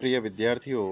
प्रिय विद्यार्थियों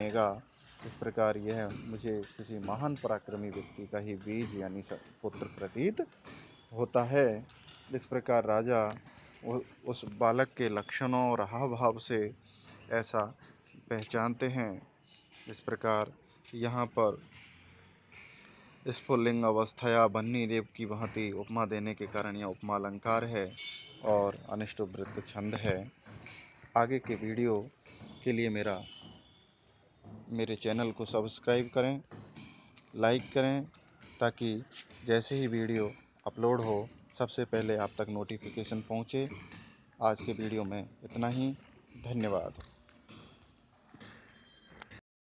बनेगा इस प्रकार यह मुझे किसी महान पराक्रमी व्यक्ति का ही बीज यानी पुत्र प्रतीत होता है इस प्रकार राजा उस बालक के लक्षणों और हावभाव से ऐसा पहचानते हैं इस प्रकार यहाँ पर अवस्था या बन्नी देव की भांति उपमा देने के कारण यह उपमा अलंकार है और अनिष्ट वृत्त छंद है आगे के वीडियो के लिए मेरा मेरे चैनल को सब्सक्राइब करें लाइक करें ताकि जैसे ही वीडियो अपलोड हो सबसे पहले आप तक नोटिफिकेशन पहुंचे आज के वीडियो में इतना ही धन्यवाद